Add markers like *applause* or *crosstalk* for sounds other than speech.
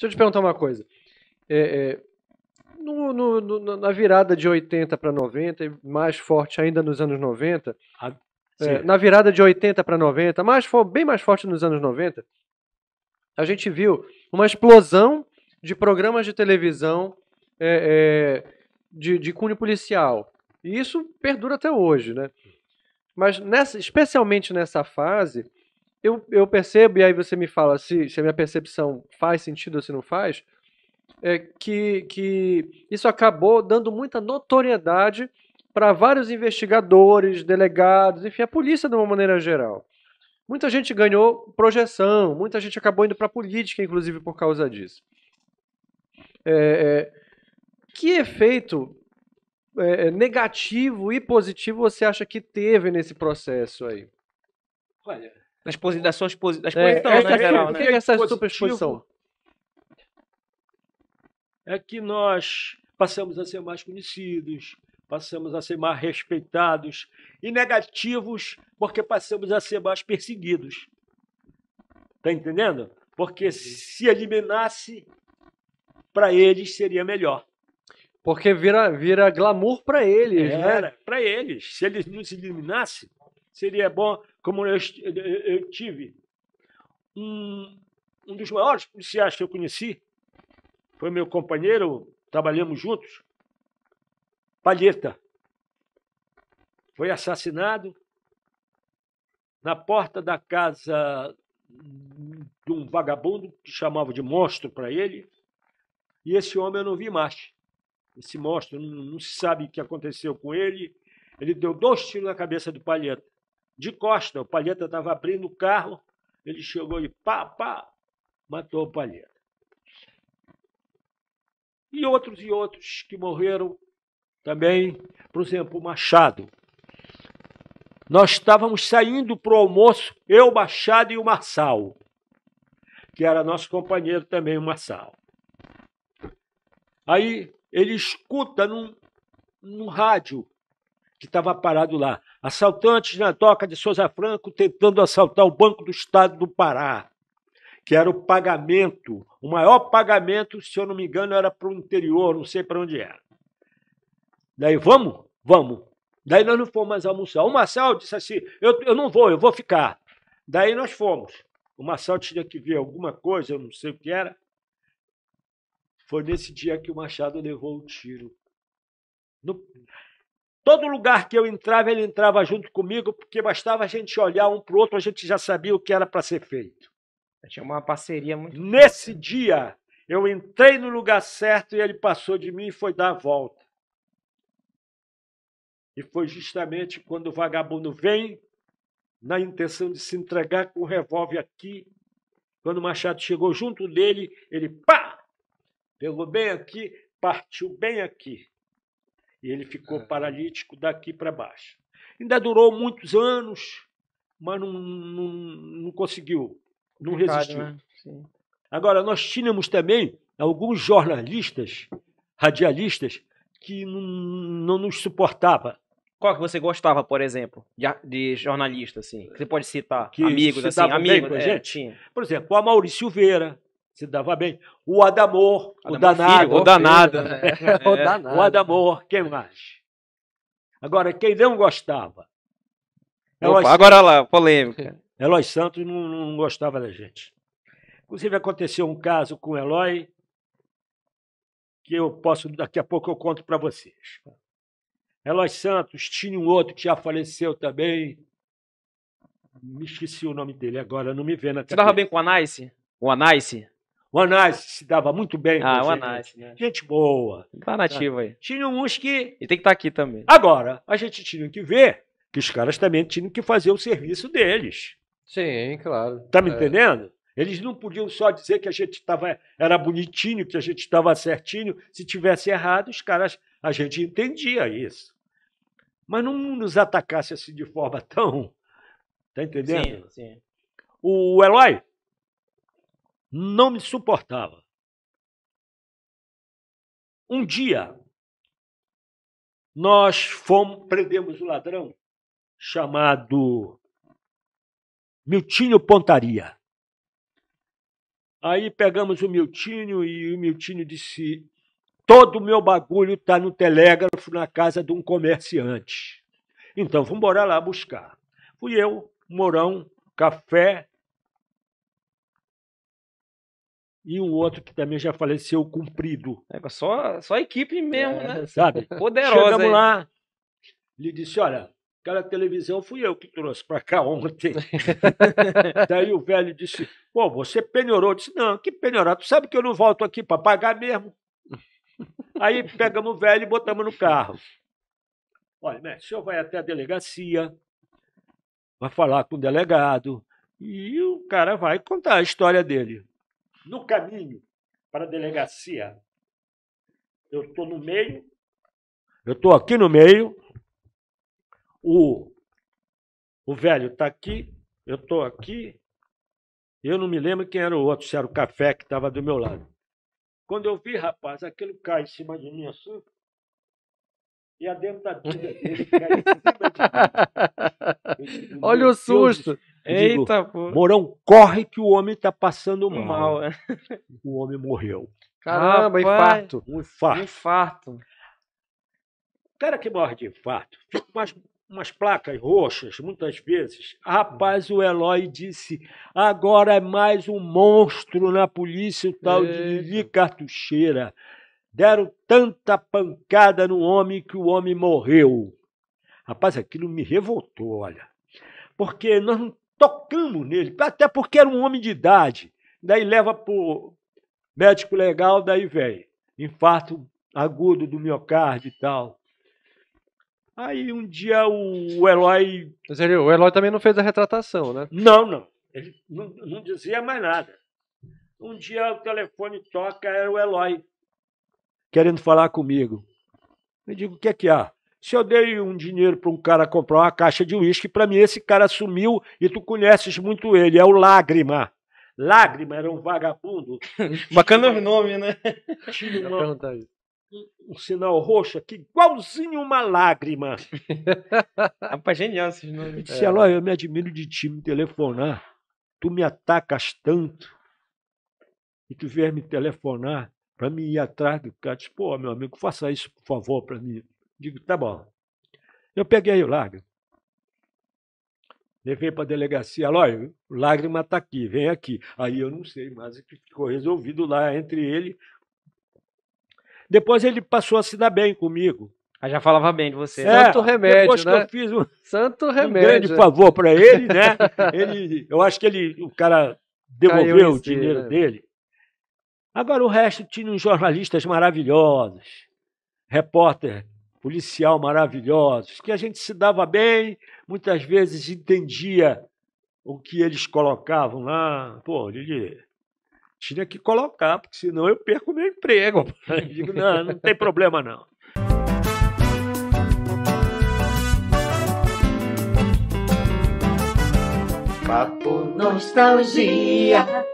Deixa eu te perguntar uma coisa. É, é, no, no, no, na virada de 80 para 90, e mais forte ainda nos anos 90, ah, é, na virada de 80 para 90, mais, bem mais forte nos anos 90, a gente viu uma explosão de programas de televisão é, é, de, de cunho policial. E isso perdura até hoje, né? Mas nessa, especialmente nessa fase, eu, eu percebo, e aí você me fala se, se a minha percepção faz sentido ou se não faz, é que, que isso acabou dando muita notoriedade para vários investigadores, delegados, enfim, a polícia de uma maneira geral. Muita gente ganhou projeção, muita gente acabou indo para a política, inclusive, por causa disso. É, é que efeito é, é, negativo e positivo você acha que teve nesse processo aí? Olha, nas posi... da sua exposi... da é, exposição, é, né, né? O que é essa super exposição? É que nós passamos a ser mais conhecidos, passamos a ser mais respeitados e negativos porque passamos a ser mais perseguidos. Tá entendendo? Porque se eliminasse, para eles seria melhor. Porque vira, vira glamour para eles, é, né? Para eles. Se eles não se eliminassem, seria bom, como eu, eu tive. Um, um dos maiores policiais que eu conheci foi meu companheiro, trabalhamos juntos, Palheta. Foi assassinado na porta da casa de um vagabundo que chamava de monstro para ele. E esse homem eu não vi mais. Esse monstro, não, não se sabe o que aconteceu com ele. Ele deu dois tiros na cabeça do Palheta de costa. O Palheta estava abrindo o carro, ele chegou e pá, pá, matou o Palheta. E outros e outros que morreram também, por exemplo, o Machado. Nós estávamos saindo para o almoço, eu, Machado e o Marçal, que era nosso companheiro também, o Marçal. Aí ele escuta num, num rádio que estava parado lá. Assaltantes na toca de Souza Franco tentando assaltar o Banco do Estado do Pará, que era o pagamento, o maior pagamento, se eu não me engano, era para o interior, não sei para onde era. Daí, vamos? Vamos. Daí nós não fomos mais almoçar. O Marcel disse assim: eu, eu não vou, eu vou ficar. Daí nós fomos. O Marcel tinha que ver alguma coisa, eu não sei o que era. Foi nesse dia que o Machado levou o tiro. No, Todo lugar que eu entrava, ele entrava junto comigo, porque bastava a gente olhar um para o outro, a gente já sabia o que era para ser feito. Tinha uma parceria muito. Nesse dia, eu entrei no lugar certo e ele passou de mim e foi dar a volta. E foi justamente quando o vagabundo vem, na intenção de se entregar com o revólver aqui. Quando o Machado chegou junto dele, ele pá! Pegou bem aqui, partiu bem aqui. E ele ficou é. paralítico daqui para baixo. Ainda durou muitos anos, mas não, não, não conseguiu, não resistiu. Né? Agora, nós tínhamos também alguns jornalistas, radialistas, que não, não nos suportava. Qual que você gostava, por exemplo, de, de jornalista, assim? Que você pode citar que amigos, assim, amigos. é, gente. Por exemplo, o Amaury Silveira, se dava bem. O Adamor, o danado. Filho, o danado. Filho, né? o danado. O Adamor, quem mais? Agora, quem não gostava? Opa, agora lá, polêmica. *laughs* Eloy Santos não, não gostava da gente. Inclusive, aconteceu um caso com o Eloy que eu posso, daqui a pouco eu conto para vocês. Eloy Santos, tinha um outro que já faleceu também. Me esqueci o nome dele agora, não me vê na cabeça. Você dava bem com o Anice? O Anice? O Anás se dava muito bem ah, com o Anás, né? Gente boa. Tá nativo aí. Tinha uns que. E tem que estar tá aqui também. Agora, a gente tinha que ver que os caras também tinham que fazer o serviço deles. Sim, claro. Tá me é. entendendo? Eles não podiam só dizer que a gente tava, era bonitinho, que a gente estava certinho. Se tivesse errado, os caras. A gente entendia isso. Mas não nos atacasse assim de forma tão. Tá entendendo? Sim, sim. O Eloy, não me suportava. Um dia, nós fomos, prendemos o ladrão chamado Miltinho Pontaria. Aí pegamos o Miltinho e o Miltinho disse: Todo o meu bagulho está no telégrafo na casa de um comerciante. Então vamos embora lá buscar. Fui eu, Morão, Café, e um outro que também já faleceu, Cumprido. É, só, só equipe mesmo, é, né? Sabe? Poderosa. Chegamos lá, ele disse: Olha, aquela televisão fui eu que trouxe para cá ontem. *laughs* Daí o velho disse: Pô, você penhorou. Eu disse: Não, que penhorar? Tu sabe que eu não volto aqui para pagar mesmo. *laughs* Aí pegamos o velho e botamos no carro. Olha, mestre, o senhor vai até a delegacia, vai falar com o delegado, e o cara vai contar a história dele no caminho para a delegacia. Eu estou no meio, eu estou aqui no meio, o, o velho está aqui, eu estou aqui, eu não me lembro quem era o outro, se era o café que estava do meu lado. Quando eu vi, rapaz, aquilo cai em cima de mim assim, e a dentadura dele cai em cima de mim. *laughs* Olha o susto! Eita, digo, pô. Morão, corre que o homem tá passando mal. mal *laughs* O homem morreu. Caramba, Rapaz, infarto. Um infarto. Um infarto. O cara que morre de infarto, fica umas, umas placas roxas, muitas vezes. Rapaz, o Eloy disse: agora é mais um monstro na polícia, o tal Eita. de Lili Cartucheira. Deram tanta pancada no homem que o homem morreu. Rapaz, aquilo me revoltou, olha. Porque nós não tocamos nele, até porque era um homem de idade. Daí leva para o médico legal, daí velho, infarto agudo do miocárdio e tal. Aí um dia o Eloy. o Eloy também não fez a retratação, né? Não, não. Ele não, não dizia mais nada. Um dia o telefone toca, era o Eloy querendo falar comigo. Eu digo: o que é que há? Se eu dei um dinheiro para um cara comprar uma caixa de uísque, para mim esse cara sumiu e tu conheces muito ele, é o Lágrima. Lágrima era um vagabundo. *laughs* Bacana o nome, né? Tinha uma, um sinal roxo aqui, igualzinho uma lágrima. *laughs* Rapaz, genial esses nomes. Disse, é. eu me admiro de ti me telefonar. Tu me atacas tanto e tu vier me telefonar para me ir atrás do cara. Diz, pô, meu amigo, faça isso, por favor, para mim. Digo, tá bom. Eu peguei o lágrima. Levei para a delegacia, olha, o lágrima está aqui, vem aqui. Aí eu não sei mais o que ficou resolvido lá entre ele. Depois ele passou a se dar bem comigo. Ah, já falava bem de você. É, Santo remédio, depois né? que eu fiz um, Santo remédio. um grande é. favor para ele, né? *laughs* ele, eu acho que ele, o cara devolveu o dinheiro né? dele. Agora o resto tinha uns jornalistas maravilhosos, repórter policial maravilhosos, que a gente se dava bem, muitas vezes entendia o que eles colocavam lá. Pô, Lili, tinha que colocar, porque senão eu perco meu emprego. *laughs* Eu digo, não, não tem problema não. Papo Nostalgia.